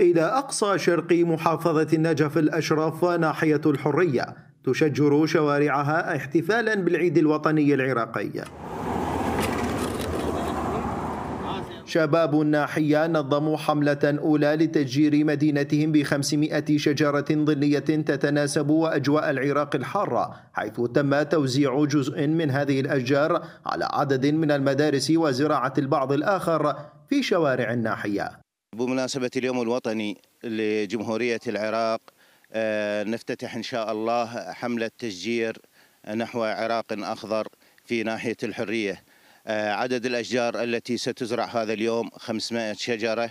إلى أقصى شرق محافظة النجف الأشرف ناحية الحرية تشجر شوارعها احتفالا بالعيد الوطني العراقي شباب الناحية نظموا حملة أولى لتشجير مدينتهم ب 500 شجرة ظلية تتناسب وأجواء العراق الحارة حيث تم توزيع جزء من هذه الأشجار على عدد من المدارس وزراعة البعض الآخر في شوارع الناحية بمناسبة اليوم الوطني لجمهورية العراق آه، نفتتح إن شاء الله حملة تشجير نحو عراق أخضر في ناحية الحرية آه، عدد الأشجار التي ستزرع هذا اليوم 500 شجرة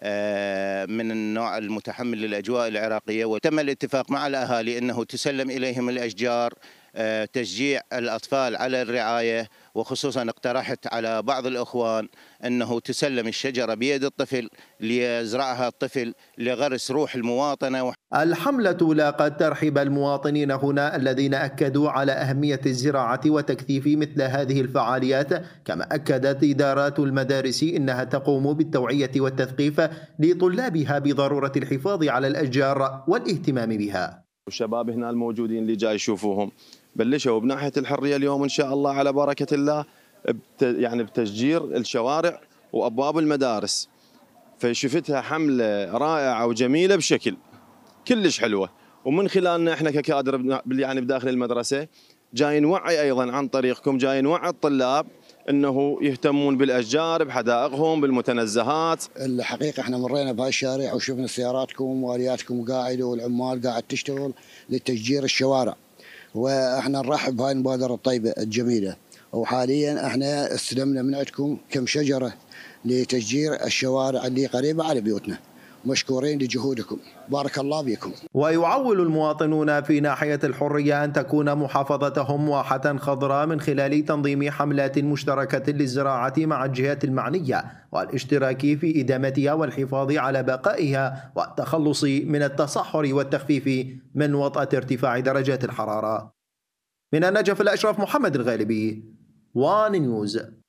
آه، من النوع المتحمل للأجواء العراقية وتم الاتفاق مع الأهالي أنه تسلم إليهم الأشجار آه، تشجيع الأطفال على الرعاية وخصوصا اقترحت على بعض الأخوان أنه تسلم الشجرة بيد الطفل ليزرعها الطفل لغرس روح المواطنة الحملة لاقت ترحيب المواطنين هنا الذين أكدوا على أهمية الزراعة وتكثيف مثل هذه الفعاليات كما أكدت إدارات المدارس إنها تقوم بالتوعية والتثقيف لطلابها بضرورة الحفاظ على الأشجار والاهتمام بها والشباب هنا الموجودين اللي جاي يشوفوهم بلشوا بناحيه الحريه اليوم ان شاء الله على بركه الله بت يعني بتشجير الشوارع وابواب المدارس فشفتها حمله رائعه وجميله بشكل كلش حلوه ومن خلالنا احنا ككادر يعني بداخل المدرسه جاي نوعي ايضا عن طريقكم جاي نوعي الطلاب انه يهتمون بالاشجار بحدائقهم بالمتنزهات الحقيقه احنا مرينا الشارع وشفنا سياراتكم والياتكم قاعده والعمال قاعد تشتغل لتشجير الشوارع واحنا نرحب بهاي المبادره الطيبه الجميله وحاليا احنا استلمنا من عندكم كم شجره لتشجير الشوارع اللي قريبه على بيوتنا مشكورين لجهودكم بارك الله بكم ويعول المواطنون في ناحية الحرية أن تكون محافظتهم واحة خضراء من خلال تنظيم حملات مشتركة للزراعة مع الجهات المعنية والاشتراك في إدامتها والحفاظ على بقائها والتخلص من التصحر والتخفيف من وطأة ارتفاع درجات الحرارة من النجف الأشرف محمد الغالبي وان نيوز